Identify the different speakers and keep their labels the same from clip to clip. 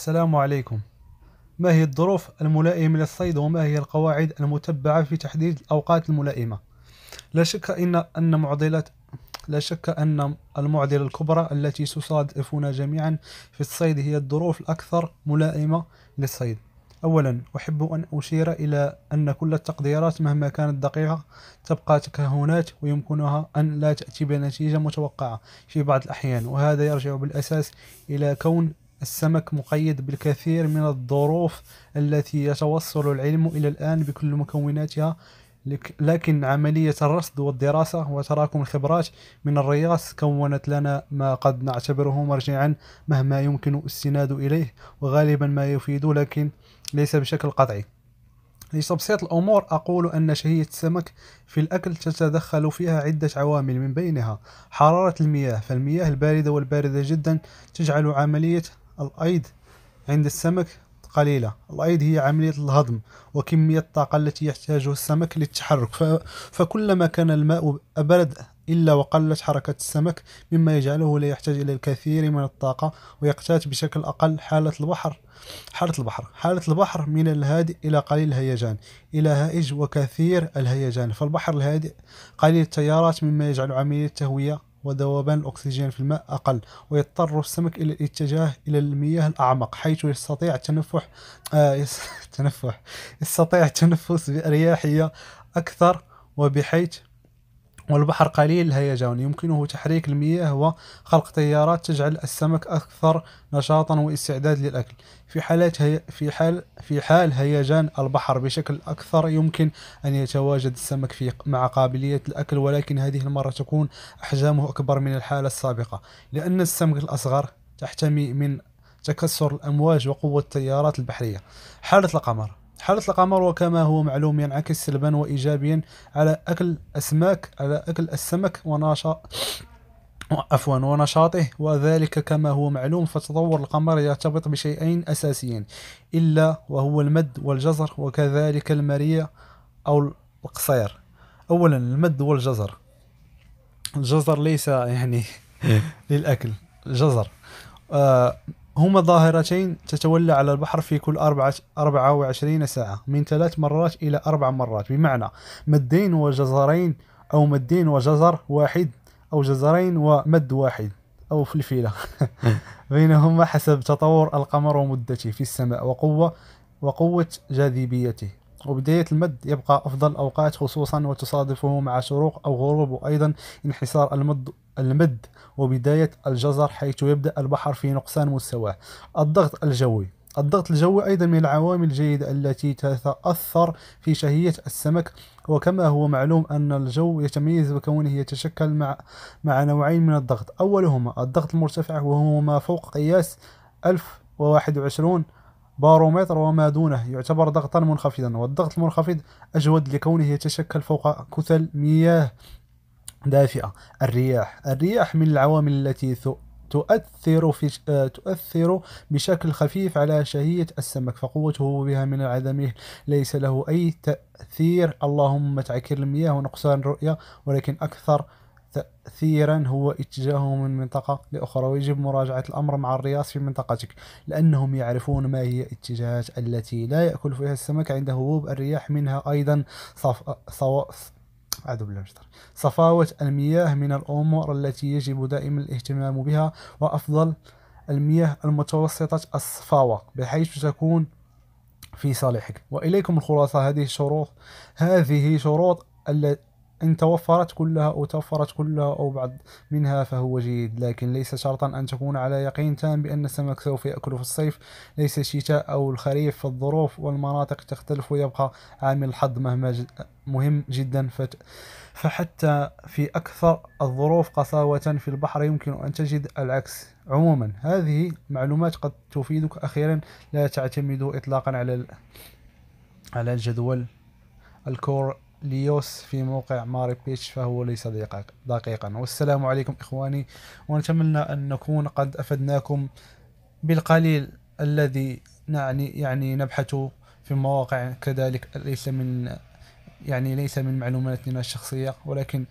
Speaker 1: السلام عليكم ما هي الظروف الملائمة للصيد وما هي القواعد المتبعة في تحديد الأوقات الملائمة لا شك إن أن معضلة لا شك أن المعضلة الكبرى التي تصادفنا جميعا في الصيد هي الظروف الأكثر ملائمة للصيد أولا أحب أن أشير إلى أن كل التقديرات مهما كانت دقيقة تبقى تكهنات ويمكنها أن لا تأتي بنتيجة متوقعة في بعض الأحيان وهذا يرجع بالأساس إلى كون السمك مقيد بالكثير من الظروف التي يتوصل العلم إلى الآن بكل مكوناتها لكن عملية الرصد والدراسة وتراكم الخبرات من الرياس كونت لنا ما قد نعتبره مرجعا مهما يمكن الاستناد إليه وغالبا ما يفيد لكن ليس بشكل قطعي لتبسيط الأمور أقول أن شهية السمك في الأكل تتدخل فيها عدة عوامل من بينها حرارة المياه فالمياه الباردة والباردة جدا تجعل عملية الأيض عند السمك قليلة الأيض هي عملية الهضم وكمية الطاقة التي يحتاجها السمك للتحرك فكلما كان الماء أبرد إلا وقلت حركة السمك مما يجعله لا يحتاج إلى الكثير من الطاقة ويقتات بشكل أقل حالة البحر حالة البحر حالة البحر من الهادئ إلى قليل الهيجان إلى هائج وكثير الهيجان فالبحر الهادئ قليل التيارات مما يجعل عملية التهوية وذوبان الأكسجين في الماء أقل ويضطر السمك إلى الاتجاه إلى المياه الأعمق حيث يستطيع تنفح آه يستطيع التنفس بارياحيه أكثر وبحيث والبحر قليل الهيجان يمكنه تحريك المياه وخلق تيارات تجعل السمك أكثر نشاطا واستعداد للأكل في حالة هي في حال في حال هيجان البحر بشكل أكثر يمكن أن يتواجد السمك في مع قابلية الأكل ولكن هذه المرة تكون أحجامه أكبر من الحالة السابقة لأن السمك الأصغر تحتمي من تكسر الأمواج وقوة التيارات البحرية حالة القمر حالة القمر وكما هو معلوم ينعكس سلبا وإيجابيا على أكل أسماك على أكل السمك ونشاط عفوا ونشاطه وذلك كما هو معلوم فتطور القمر يرتبط بشيئين أساسيين إلا وهو المد والجزر وكذلك المريء أو القصير أولا المد والجزر الجزر ليس يعني إيه. للأكل الجزر آه هما ظاهرتين تتولى على البحر في كل أربعة 24 ساعة من ثلاث مرات إلى أربع مرات بمعنى مدين وجزرين أو مدين وجزر واحد أو جزرين ومد واحد أو فلفيلة بينهما حسب تطور القمر ومدته في السماء وقوة وقوة جاذبيته وبداية المد يبقى أفضل الأوقات خصوصا وتصادفه مع شروق أو غروب وأيضا انحسار المد المد وبداية الجزر حيث يبدأ البحر في نقصان مستواه الضغط الجوي الضغط الجوي أيضا من العوامل الجيدة التي تتأثر في شهية السمك وكما هو معلوم أن الجو يتميز بكونه يتشكل مع, مع نوعين من الضغط أولهما الضغط المرتفع وهو ما فوق قياس 1021 بارومتر وما دونه يعتبر ضغطا منخفضا والضغط المنخفض أجود لكونه يتشكل فوق كتل مياه دافئة الرياح الرياح من العوامل التي تؤثر في آه، تؤثر بشكل خفيف على شهية السمك فقوته بها من عدمه ليس له أي تأثير اللهم تعكر المياه ونقصان الرؤية ولكن أكثر تأثيرا هو اتجاهه من منطقة لأخرى ويجب مراجعة الأمر مع الرياض في منطقتك لأنهم يعرفون ما هي الاتجاهات التي لا يأكل فيها السمك عند هبوب الرياح منها أيضا صف... صو... صفاوة المياه من الأمور التي يجب دائما الاهتمام بها وأفضل المياه المتوسطة الصفاوة بحيث تكون في صالحك وإليكم الخلاصة هذه الشروط هذه شروط إن توفرت كلها أو توفرت كلها أو بعض منها فهو جيد لكن ليس شرطا أن تكون على يقين تام بأن السمك سوف يأكل في الصيف ليس الشتاء أو الخريف فالظروف والمناطق تختلف ويبقى عامل الحظ مهما جد مهم جدا فت فحتى في أكثر الظروف قساوة في البحر يمكن أن تجد العكس عموما هذه معلومات قد تفيدك أخيرا لا تعتمد إطلاقا على على الجدول الكور ليوس في موقع ماري بيتش فهو ليس دقيقا دقيقا والسلام عليكم إخواني ونتمنى أن نكون قد أفدناكم بالقليل الذي يعني يعني نبحث في مواقع كذلك ليس من يعني ليس من معلوماتنا الشخصية ولكن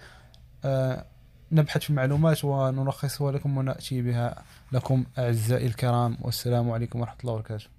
Speaker 1: آه نبحث في معلومات ونلخصها لكم ونأتي بها لكم أعزائي الكرام والسلام عليكم ورحمة الله وبركاته